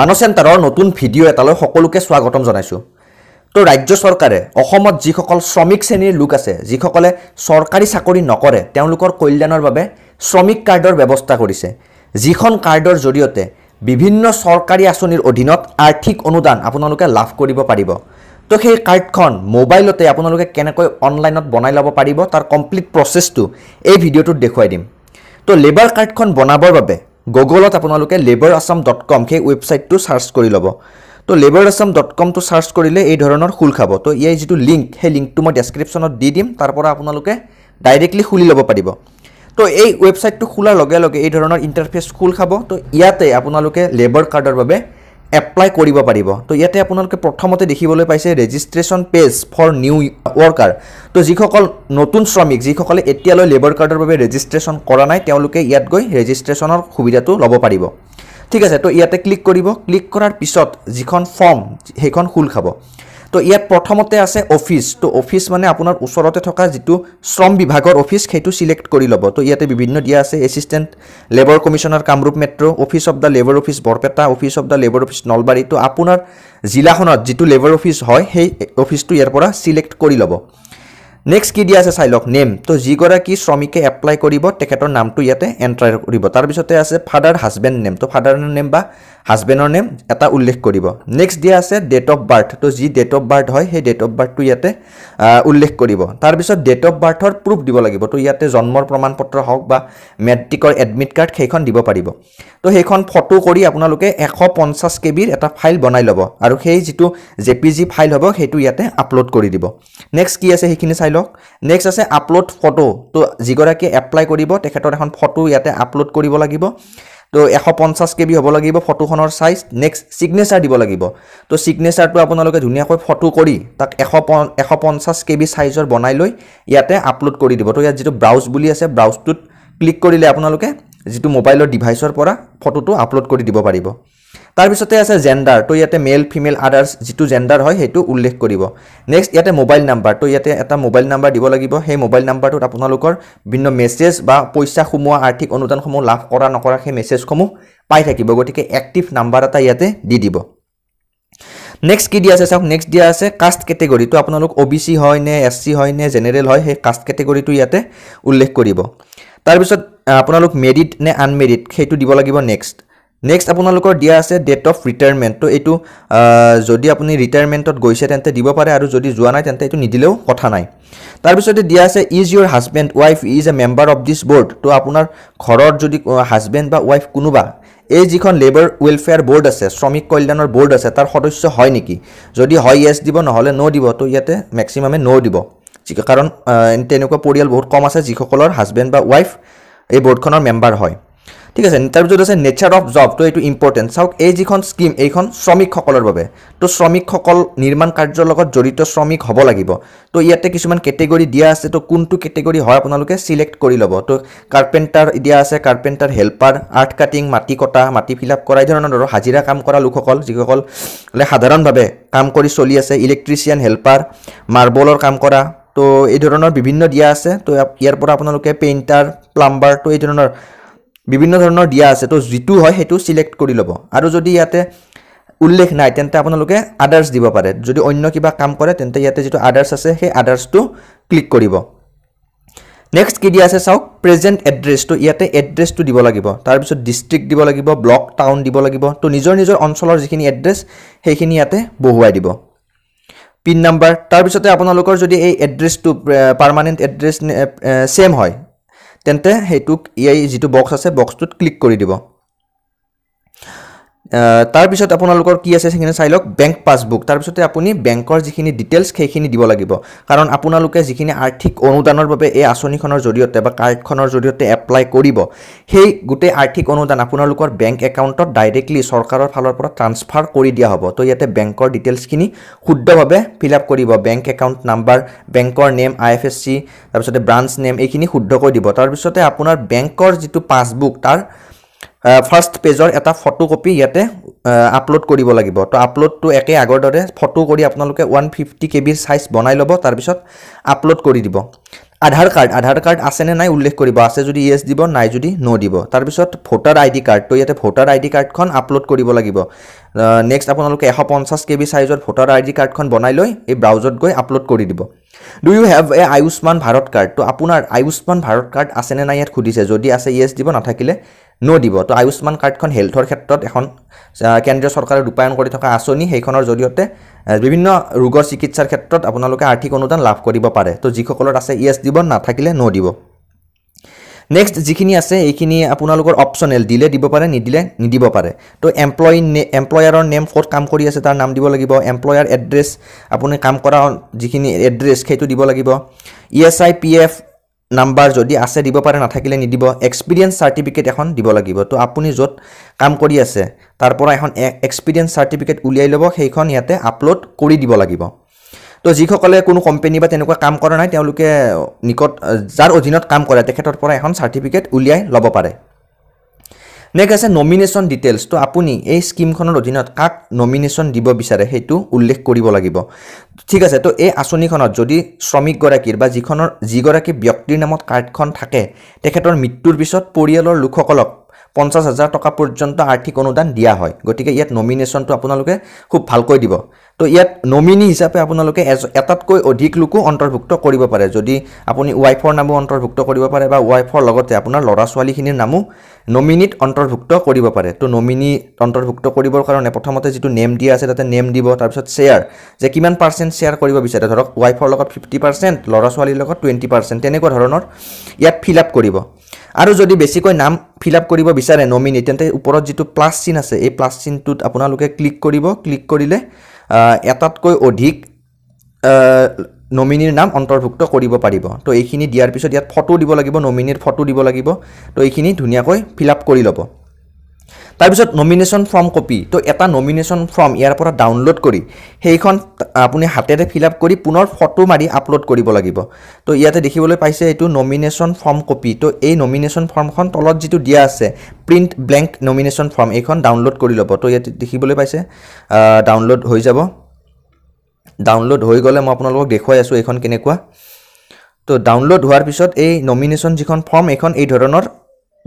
মানস চেণ্টাৰৰ নতুন ভিডিঅ' এটালৈ সকলোকে স্বাগতম জনাইছোঁ তো ৰাজ্য চৰকাৰে অসমত যিসকল শ্ৰমিক শ্ৰেণীৰ লোক আছে যিসকলে চৰকাৰী চাকৰি নকৰে তেওঁলোকৰ কল্যাণৰ বাবে শ্ৰমিক কাৰ্ডৰ ব্যৱস্থা কৰিছে যিখন কাৰ্ডৰ জৰিয়তে বিভিন্ন চৰকাৰী আঁচনিৰ অধীনত আৰ্থিক অনুদান আপোনালোকে লাভ কৰিব পাৰিব তো সেই কাৰ্ডখন মোবাইলতে আপোনালোকে কেনেকৈ অনলাইনত বনাই ল'ব পাৰিব তাৰ কমপ্লিট প্ৰচেছটো এই ভিডিঅ'টোত দেখুৱাই দিম তো লেবাৰ কাৰ্ডখন বনাবৰ বাবে গুগলত আপোনালোকে লেবাৰ আছাম ডট কম সেই ৱেবছাইটটো চাৰ্চ কৰি ল'ব তো লেবাৰ আছাম ডট কমটো চাৰ্চ কৰিলে এই ধৰণৰ খোল খাব তো ইয়াৰ যিটো লিংক সেই লিংকটো মই ডেছক্ৰিপশ্যনত দি দিম তাৰ পৰা আপোনালোকে ডাইৰেক্টলি খুলি ল'ব পাৰিব তো এই ৱেবছাইটটো খোলাৰ লগে লগে এই ধৰণৰ ইণ্টাৰফেচ খোল খাব তো ইয়াতে আপোনালোকে লেবাৰ কাৰ্ডৰ বাবে এপ্লাই কৰিব পাৰিব তো ইয়াতে আপোনালোকে প্ৰথমতে দেখিবলৈ পাইছে registration page for new worker তো যিসকল নতুন শ্ৰমিক যিসকলে এতিয়ালৈ লেবাৰ কাৰ্ডৰ বাবে ৰেজিষ্ট্ৰেশ্যন কৰা নাই তেওঁলোকে ইয়াত গৈ ৰেজিষ্ট্ৰেশ্যনৰ সুবিধাটো ল'ব পাৰিব ঠিক আছে তো ইয়াতে ক্লিক কৰিব ক্লিক কৰাৰ পিছত যিখন ফৰ্ম সেইখন খোল খাব তো ইয়াত প্ৰথমতে আছে অফিচ তো অফিচ মানে আপোনাৰ ওচৰতে থকা যিটো শ্ৰম বিভাগৰ অফিচ সেইটো ছিলেক্ট কৰি ল'ব তো ইয়াতে বিভিন্ন দিয়া আছে assistant labour commissioner Kamrup metro' office of the labour office Barpeta office of the labour office Nalbari তো আপোনাৰ জিলাখনত যিটো লেবাৰ অফিচ হয় সেই অফিচটো ইয়াৰ পৰা ছিলেক্ট কৰি ল'ব নেক্সট কি দিয়া আছে চাই লওক নেম তো যিগৰাকী শ্ৰমিকে এপ্লাই কৰিব তেখেতৰ নামটো ইয়াতে এণ্টাৰ কৰিব তাৰপিছতে আছে ফাদাৰ হাজবেণ্ড নেম তো ফাদাৰৰ নেম বা হাজবেণ্ডৰ নেম এটা উল্লেখ কৰিব নেক্সট দিয়া আছে ডেট অফ বাৰ্থ তো যি ডেট অফ বাৰ্থ হয় সেই ডেট অফ বাৰ্থটো ইয়াতে উল্লেখ কৰিব তাৰপিছত ডেট অফ বাৰ্থৰ প্ৰুফ দিব লাগিব তো ইয়াতে জন্মৰ প্ৰমাণ পত্ৰ হওক বা মেট্ৰিকৰ এডমিট কাৰ্ড সেইখন দিব পাৰিব তো সেইখন ফটো কৰি আপোনালোকে এশ পঞ্চাছ কে বিৰ এটা ফাইল বনাই ল'ব আৰু সেই যিটো জে পি জি ফাইল হ'ব সেইটো ইয়াতে আপলোড কৰি দিব নেক্সট কি আছে সেইখিনি চাই চাই লওক নেক্সট আছে আপলোড ফটো তো যিগৰাকীয়ে এপ্লাই কৰিব তেখেতৰ এখন ফটো ইয়াতে আপলোড কৰিব লাগিব তো এশ পঞ্চাছ কে বি হ'ব লাগিব ফটোখনৰ চাইজ নেক্সট ছিগনেচাৰ দিব লাগিব তো ছিগনেচাৰটো আপোনালোকে ধুনীয়াকৈ ফটো কৰি তাক এশ এশ পঞ্চাছ কে বি চাইজৰ বনাই লৈ ইয়াতে আপলোড কৰি দিব তো ইয়াত যিটো ব্ৰাউজ বুলি আছে ব্ৰাউজটোত ক্লিক কৰিলে আপোনালোকে যিটো মোবাইলৰ ডিভাইচৰ পৰা ফটোটো আপলোড কৰি দিব পাৰিব তাৰপিছতে আছে জেণ্ডাৰ তো ইয়াতে মেল ফিমেল আদাৰ্ছ যিটো জেণ্ডাৰ হয় সেইটো উল্লেখ কৰিব নেক্সট ইয়াতে মোবাইল নাম্বাৰ তো ইয়াতে এটা মোবাইল নাম্বাৰ দিব লাগিব সেই মোবাইল নাম্বাৰটোত আপোনালোকৰ বিভিন্ন মেছেজ বা পইচা সোমোৱা আৰ্থিক অনুদানসমূহ লাভ কৰা নকৰা সেই মেছেজসমূহ পাই থাকিব গতিকে এক্টিভ নাম্বাৰ এটা ইয়াতে দি দিব নেক্সট কি দিয়া আছে চাওক নেক্সট দিয়া আছে কাষ্ট কেটেগৰী তো আপোনালোক অ' বি চি হয় নে এছ চি হয় নে জেনেৰেল হয় সেই কাষ্ট কেটেগৰীটো ইয়াতে উল্লেখ কৰিব তাৰপিছত আপোনালোক মেৰিট নে আনমেৰিট সেইটো দিব লাগিব নেক্সট নেক্সট আপোনালোকৰ দিয়া আছে ডেট অফ ৰিটায়াৰমেণ্ট তো এইটো যদি আপুনি ৰিটায়াৰমেণ্টত গৈছে তেন্তে দিব পাৰে আৰু যদি যোৱা নাই তেন্তে এইটো নিদিলেও কথা নাই তাৰপিছতে দিয়া আছে is your husband wife is a member of this board তো আপোনাৰ ঘৰত যদি হাজবেণ্ড বা ৱাইফ কোনোবা এই যিখন লেবাৰ ৱেলফেয়াৰ বৰ্ড আছে শ্ৰমিক কল্যাণৰ বৰ্ড আছে তাৰ সদস্য হয় নেকি যদি হয় য়েছ দিব নহ'লে ন' দিব তো ইয়াতে মেক্সিমামে ন' দিব কাৰণ তেনেকুৱা পৰিয়াল বহুত কম আছে যিসকলৰ হাজবেণ্ড বা ৱাইফ এই বৰ্ডখনৰ মেম্বাৰ হয় ঠিক আছে তাৰপিছত আছে নেচাৰ অফ জব তো এইটো ইম্পৰ্টেণ্ট চাওক এই যিখন স্কিম এইখন শ্ৰমিকসকলৰ বাবে তো শ্ৰমিকসকল নিৰ্মাণ কাৰ্যৰ লগত জড়িত শ্ৰমিক হ'ব লাগিব তো ইয়াতে কিছুমান কেটেগৰী দিয়া আছে তো কোনটো কেটেগৰী হয় আপোনালোকে চিলেক্ট কৰি ল'ব তো কাৰ্পেণ্টাৰ দিয়া আছে কাৰ্পেণ্টাৰ হেল্পাৰ আৰ্থ কাটিং মাটি কটা মাটি ফিল আপ কৰা এই ধৰণৰ ধৰক হাজিৰা কাম কৰা লোকসকল যিসকলে সাধাৰণভাৱে কাম কৰি চলি আছে ইলেক্ট্ৰিচিয়ান হেল্পাৰ মাৰ্বলৰ কাম কৰা তো এই ধৰণৰ বিভিন্ন দিয়া আছে তো ইয়াৰ পৰা আপোনালোকে পেইণ্টাৰ প্লাম্বাৰ তো এই ধৰণৰ বিভিন্ন ধৰণৰ দিয়া আছে তো যিটো হয় সেইটো চিলেক্ট কৰি ল'ব আৰু যদি ইয়াতে উল্লেখ নাই তেন্তে আপোনালোকে আদাৰ্ছ দিব পাৰে যদি অন্য কিবা কাম কৰে তেন্তে ইয়াতে যিটো আদাৰ্ছ আছে সেই আদাৰ্ছটো ক্লিক কৰিব নেক্সট কি দিয়া আছে চাওক প্ৰেজেণ্ট এড্ৰেছটো ইয়াতে এড্ৰেছটো দিব লাগিব তাৰপিছত ডিষ্ট্ৰিক্ট দিব লাগিব ব্লক টাউন দিব লাগিব তো নিজৰ নিজৰ অঞ্চলৰ যিখিনি এড্ৰেছ সেইখিনি ইয়াতে বহুৱাই দিব পিন নাম্বাৰ তাৰপিছতে আপোনালোকৰ যদি এই এড্ৰেছটো পাৰ্মানেণ্ট এড্ৰেছ ছেম হয় তেন্তে সেইটোক এই যিটো বক্স আছে বক্সটোত ক্লিক কৰি দিব তাৰপিছত আপোনালোকৰ কি আছে সেইখিনি চাই লওক বেংক পাছবুক তাৰপিছতে আপুনি বেংকৰ যিখিনি ডিটেইলছ সেইখিনি দিব লাগিব কাৰণ আপোনালোকে যিখিনি আৰ্থিক অনুদানৰ বাবে এই আঁচনিখনৰ জৰিয়তে বা কাৰ্ডখনৰ জৰিয়তে এপ্লাই কৰিব সেই গোটেই আৰ্থিক অনুদান আপোনালোকৰ বেংক একাউণ্টত ডাইৰেক্টলি চৰকাৰৰ ফালৰ পৰা ট্ৰান্সফাৰ কৰি দিয়া হ'ব তো ইয়াতে বেংকৰ ডিটেইলছখিনি শুদ্ধভাৱে ফিল আপ কৰিব বেংক একাউণ্ট নাম্বাৰ বেংকৰ name I F S C তাৰপিছতে ব্ৰাঞ্চ নেম এইখিনি শুদ্ধকৈ দিব তাৰপিছতে আপোনাৰ বেংকৰ যিটো পাছবুক তাৰ ফাৰ্ষ্ট পেজৰ এটা ফটো কপি ইয়াতে আপলোড কৰিব লাগিব তো আপলোডটো একে আগৰ দৰে ফটো কৰি আপোনালোকে ওৱান ফিফটি কে বিৰ চাইজ বনাই ল'ব তাৰপিছত আপলোড কৰি দিব আধাৰ কাৰ্ড আধাৰ কাৰ্ড আছেনে নাই উল্লেখ কৰিব আছে যদি ইয়েছ দিব নাই যদি ন' দিব তাৰপিছত ভোটাৰ আই ডি কাৰ্ড তো ইয়াতে ভোটাৰ আই ডি কাৰ্ডখন আপলোড কৰিব লাগিব নেক্সট আপোনালোকে এশ পঞ্চাছ কে বি চাইজৰ ভোটাৰ আই ডি কাৰ্ডখন বনাই লৈ এই ব্ৰাউজত গৈ আপলোড কৰি দিব do you have a Ayushman Bharat card তো আপোনাৰ আয়ুষ্মান ভাৰত কাৰ্ড আছেনে নাই ইয়াত সুধিছে যদি আছে ইয়েছ দিব নাথাকিলে ন' দিব তো আয়ুষ্মান কাৰ্ডখন হেল্থৰ ক্ষেত্ৰত এখন কেন্দ্ৰীয় চৰকাৰে ৰূপায়ণ কৰি থকা আঁচনি সেইখনৰ জৰিয়তে বিভিন্ন ৰোগৰ চিকিৎসাৰ ক্ষেত্ৰত আপোনালোকে আৰ্থিক অনুদান লাভ কৰিব পাৰে তো যিসকলৰ আছে ইয়েছ দিব নাথাকিলে ন' দিব নেক্সট যিখিনি আছে এইখিনি আপোনালোকৰ অপচনেল দিলে দিব পাৰে নিদিলে নিদিব পাৰে তো এমপ্লয় এমপ্লয়াৰৰ নেম ক'ত কাম কৰি আছে তাৰ নাম দিব লাগিব এমপ্লয়াৰ এড্ৰেছ আপুনি কাম কৰা যিখিনি এড্ৰেছ সেইটো দিব লাগিব E S I P F number যদি আছে দিব পাৰে নাথাকিলে নিদিব এক্সপিৰিয়েঞ্চ চাৰ্টিফিকেট এখন দিব লাগিব তো আপুনি য'ত কাম কৰি আছে তাৰ পৰা এখন এক্সপিৰিয়েঞ্চ চাৰ্টিফিকেট উলিয়াই ল'ব সেইখন ইয়াতে আপলোড কৰি দিব লাগিব তো যিসকলে কোনো কোম্পেনী বা তেনেকুৱা কাম কৰা নাই তেওঁলোকে নিকট যাৰ অধীনত কাম কৰে তেখেতৰ পৰা এখন চাৰ্টিফিকেট উলিয়াই ল'ব পাৰে নেক্সট আছে নমিনেশ্যন ডিটেইলছ তো আপুনি এই স্কীমখনৰ অধীনত কাক নমিনেশ্যন দিব বিচাৰে সেইটো উল্লেখ কৰিব লাগিব ঠিক আছে তো এই আঁচনিখনত যদি শ্ৰমিকগৰাকীৰ বা যিখনৰ যিগৰাকী ব্যক্তিৰ নামত কাৰ্ডখন থাকে তেখেতৰ মৃত্যুৰ পিছত পৰিয়ালৰ লোকসকলক পঞ্চাছ হাজাৰ টকা পৰ্যন্ত আৰ্থিক অনুদান দিয়া হয় গতিকে ইয়াত নমিনেশ্যনটো আপোনালোকে খুব ভালকৈ দিব তো ইয়াত নমিনি হিচাপে আপোনালোকে এটাতকৈ অধিক লোকো অন্তৰ্ভুক্ত কৰিব পাৰে যদি আপুনি ৱাইফৰ নামো অন্তৰ্ভুক্ত কৰিব পাৰে বা ৱাইফৰ লগতে আপোনাৰ ল'ৰা ছোৱালীখিনিৰ নামো নমিনিত অন্তৰ্ভুক্ত কৰিব পাৰে তো নমিনি অন্তৰ্ভুক্ত কৰিবৰ কাৰণে প্ৰথমতে যিটো নেম দিয়া আছে তাতে নেম দিব তাৰপিছত শ্বেয়াৰ যে কিমান পাৰ্চেণ্ট শ্বেয়াৰ কৰিব বিচাৰে ধৰক ৱাইফৰ লগত ফিফটি পাৰ্চেণ্ট ল'ৰা ছোৱালীৰ লগত টুৱেণ্টি পাৰ্চেণ্ট তেনেকুৱা ধৰণৰ ইয়াত ফিল আপ কৰিব আৰু যদি বেছিকৈ নাম ফিল আপ কৰিব বিচাৰে নমিনি তেন্তে ওপৰত যিটো প্লাছ চিন আছে এই প্লাছ চিনটোত আপোনালোকে ক্লিক কৰিব ক্লিক কৰিলে এটাতকৈ অধিক নমিনীৰ নাম অন্তৰ্ভুক্ত কৰিব পাৰিব তো এইখিনি দিয়াৰ পিছত ইয়াত ফটো দিব লাগিব নমিনীৰ ফটো দিব লাগিব তো এইখিনি ধুনীয়াকৈ ফিল আপ কৰি ল'ব তাৰপিছত নমিনেশ্যন ফৰ্ম কপি তো এটা নমিনেশ্যন ফৰ্ম ইয়াৰ পৰা ডাউনলোড কৰি সেইখন আপুনি হাতেৰে ফিল আপ কৰি পুনৰ ফটো মাৰি আপলোড কৰিব লাগিব তো ইয়াতে দেখিবলৈ পাইছে এইটো নমিনেশ্যন ফৰ্ম কপি তো এই নমিনেশ্যন ফৰ্মখন তলত যিটো দিয়া আছে প্ৰিণ্ট ব্লেংক নমিনেশ্যন ফৰ্ম এইখন ডাউনলোড কৰি ল'ব তো ইয়াতে দেখিবলৈ পাইছে ডাউনলোড হৈ যাব ডাউনলোড হৈ গ'লে মই আপোনালোকক দেখুৱাই আছোঁ এইখন কেনেকুৱা তো ডাউনলোড হোৱাৰ পিছত এই নমিনেশ্যন যিখন ফৰ্ম এইখন এই ধৰণৰ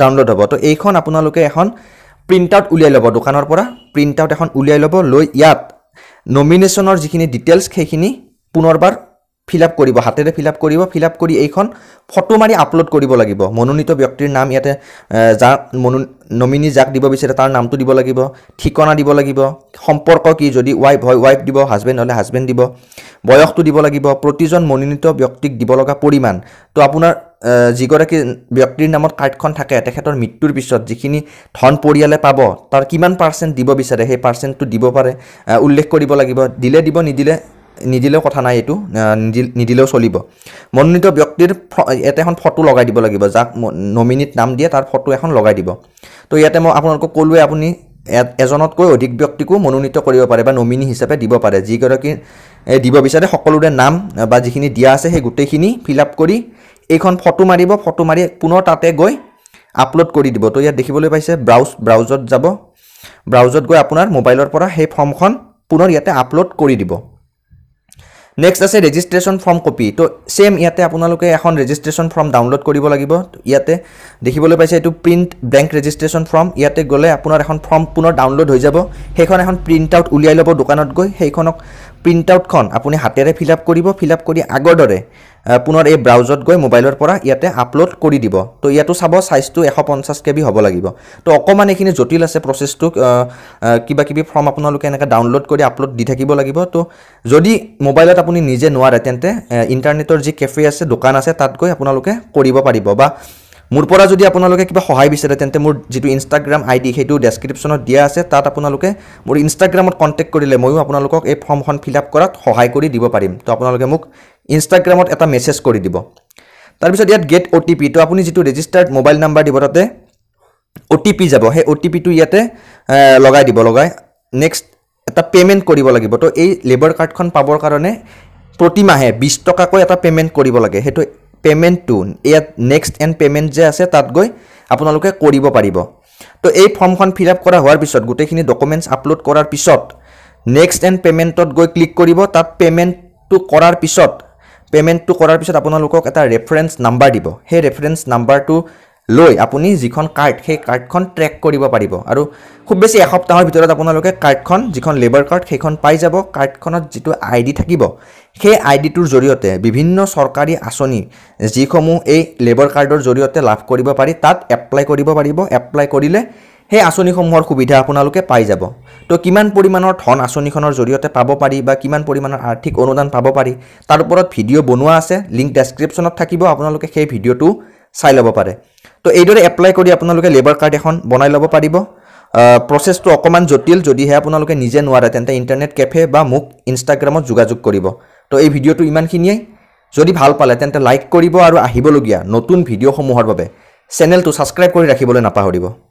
ডাউনলোড হ'ব তো এইখন আপোনালোকে এখন প্ৰিণ্টআউট উলিয়াই ল'ব দোকানৰ পৰা প্ৰিণ্টআউট এখন উলিয়াই ল'ব লৈ ইয়াত নমিনেশ্যনৰ যিখিনি ডিটেইলছ সেইখিনি পুনৰবাৰ ফিল আপ কৰিব হাতেৰে ফিল আপ কৰিব ফিল আপ কৰি এইখন ফটো মাৰি আপলোড কৰিব লাগিব মনোনীত ব্যক্তিৰ নাম ইয়াতে যা মনো নমিনি যাক দিব বিচাৰে তাৰ নামটো দিব লাগিব ঠিকনা দিব লাগিব সম্পৰ্ক কি যদি ৱাইফ হয় ৱাইফ দিব হাজবেণ্ড হ'লে হাজবেণ্ড দিব বয়সটো দিব লাগিব প্ৰতিজন মনোনীত ব্যক্তিক দিব লগা পৰিমাণ তো আপোনাৰ যিগৰাকী ব্যক্তিৰ নামত কাৰ্ডখন থাকে তেখেতৰ মৃত্যুৰ পিছত যিখিনি ধন পৰিয়ালে পাব তাৰ কিমান পাৰ্চেণ্ট দিব বিচাৰে সেই পাৰ্চেণ্টটো দিব পাৰে উল্লেখ কৰিব লাগিব দিলে দিব নিদিলে নিদিলেও কথা নাই এইটো নিদিলে নিদিলেও চলিব মনোনীত ব্যক্তিৰ এটা এখন ফটো লগাই দিব লাগিব যাক নমিনীত নাম দিয়ে তাৰ ফটো এখন লগাই দিব তো ইয়াতে মই আপোনালোকক ক'লোৱে আপুনি এজনতকৈ অধিক ব্যক্তিকো মনোনীত কৰিব পাৰে বা নমিনী হিচাপে দিব পাৰে যিগৰাকী দিব বিচাৰে সকলোৰে নাম বা যিখিনি দিয়া আছে সেই গোটেইখিনি ফিল আপ কৰি এইখন ফটো মাৰিব ফটো মাৰি পুনৰ তাতে গৈ আপলোড কৰি দিব তো ইয়াত দেখিবলৈ পাইছে ব্ৰাউজ ব্ৰাউজত যাব ব্ৰাউজত গৈ আপোনাৰ মোবাইলৰ পৰা সেই ফৰ্মখন পুনৰ ইয়াতে আপলোড কৰি দিব নেক্সট আছে ৰেজিষ্ট্ৰেশ্যন ফৰ্ম কপি তো ছেম ইয়াতে আপোনালোকে এখন ৰেজিষ্ট্ৰেশ্যন ফৰ্ম ডাউনলোড কৰিব লাগিব ইয়াতে দেখিবলৈ পাইছে এইটো প্ৰিণ্ট বেংক ৰেজিষ্ট্ৰেশ্যন ফৰ্ম ইয়াতে গ'লে আপোনাৰ এখন ফৰ্ম পুনৰ ডাউনলোড হৈ যাব সেইখন এখন প্ৰিণ্ট আউট উলিয়াই ল'ব দোকানত গৈ সেইখনক প্ৰিণ্ট আউটখন আপুনি হাতেৰে ফিল আপ কৰিব ফিল আপ কৰি আগৰ দৰে পুনৰ এই ব্ৰাউজত গৈ মোবাইলৰ পৰা ইয়াতে আপলোড কৰি দিব তো ইয়াতো চাব চাইজটো এশ পঞ্চাছ কে বি হ'ব লাগিব তো অকণমান এইখিনি জটিল আছে প্ৰচেছটো কিবাকিবি ফৰ্ম আপোনালোকে এনেকৈ ডাউনলোড কৰি আপলোড দি থাকিব লাগিব তো যদি মোবাইলত আপুনি নিজে নোৱাৰে তেন্তে ইণ্টাৰনেটৰ যি কেফে আছে দোকান আছে তাত গৈ আপোনালোকে কৰিব পাৰিব বা মোৰ পৰা যদি আপোনালোকে কিবা সহায় বিচাৰে তেন্তে মোৰ যিটো ইনষ্টাগ্ৰাম আই ডি সেইটো ডেছক্ৰিপশ্যনত দিয়া আছে তাত আপোনালোকে মোৰ ইনষ্টাগ্ৰামত কণ্টেক্ট কৰিলে ময়ো আপোনালোকক এই ফৰ্মখন ফিল আপ কৰাত সহায় কৰি দিব পাৰিম তো আপোনালোকে মোক ইনষ্টাগ্ৰামত এটা মেছেজ কৰি দিব তাৰপিছত ইয়াত গেট অ' টি পি তো আপুনি যিটো ৰেজিষ্টাৰ্ড মোবাইল নাম্বাৰ দিব তাতে অ' টি পি যাব সেই অ' টি পিটো ইয়াতে লগাই দিব লগাই নেক্সট এটা পে'মেণ্ট কৰিব লাগিব তো এই লেবাৰ কাৰ্ডখন পাবৰ কাৰণে প্ৰতিমাহে বিছ টকাকৈ এটা পে'মেণ্ট কৰিব লাগে সেইটো পে'মেণ্টটো ইয়াত নেক্সট এণ্ড পে'মেণ্ট যে আছে তাত গৈ আপোনালোকে কৰিব পাৰিব তো এই ফৰ্মখন ফিল আপ কৰা হোৱাৰ পিছত গোটেইখিনি ডকুমেণ্টছ আপলোড কৰাৰ পিছত নেক্সট এণ্ড পে'মেণ্টত গৈ ক্লিক কৰিব তাত পে'মেণ্টটো কৰাৰ পিছত পে'মেণ্টটো কৰাৰ পিছত আপোনালোকক এটা ৰেফাৰেঞ্চ নাম্বাৰ দিব সেই ৰেফাৰেঞ্চ নাম্বাৰটো লৈ আপুনি যিখন কাৰ্ড সেই কাৰ্ডখন ট্ৰেক কৰিব পাৰিব আৰু খুব বেছি এসপ্তাহৰ ভিতৰত আপোনালোকে কাৰ্ডখন যিখন লেবাৰ কাৰ্ড সেইখন পাই যাব কাৰ্ডখনত যিটো আই ডি থাকিব সেই আই ডিটোৰ জৰিয়তে বিভিন্ন চৰকাৰী আঁচনি যিসমূহ এই লেবাৰ কাৰ্ডৰ জৰিয়তে লাভ কৰিব পাৰি তাত এপ্লাই কৰিব পাৰিব এপ্লাই কৰিলে সেই আঁচনিসমূহৰ সুবিধা আপোনালোকে পাই যাব তো কিমান পৰিমাণৰ ধন আঁচনিখনৰ জৰিয়তে পাব পাৰি বা কিমান পৰিমাণৰ আৰ্থিক অনুদান পাব পাৰি তাৰ ওপৰত ভিডিঅ' বনোৱা আছে লিংক ডেছক্ৰিপশ্যনত থাকিব আপোনালোকে সেই ভিডিঅ'টো চাই ল'ব পাৰে তো এইদৰে এপ্লাই কৰি আপোনালোকে লেবাৰ কাৰ্ড এখন বনাই ল'ব পাৰিব প্ৰচেছটো অকণমান জটিল যদিহে আপোনালোকে নিজে নোৱাৰে তেন্তে ইণ্টাৰনেট কেফে বা মোক ইনষ্টাগ্ৰামত যোগাযোগ কৰিব তো এই ভিডিঅ'টো ইমানখিনিয়েই যদি ভাল পালে তেন্তে লাইক কৰিব আৰু আহিবলগীয়া নতুন ভিডিঅ'সমূহৰ বাবে চেনেলটো ছাবস্ক্ৰাইব কৰি ৰাখিবলৈ নাপাহৰিব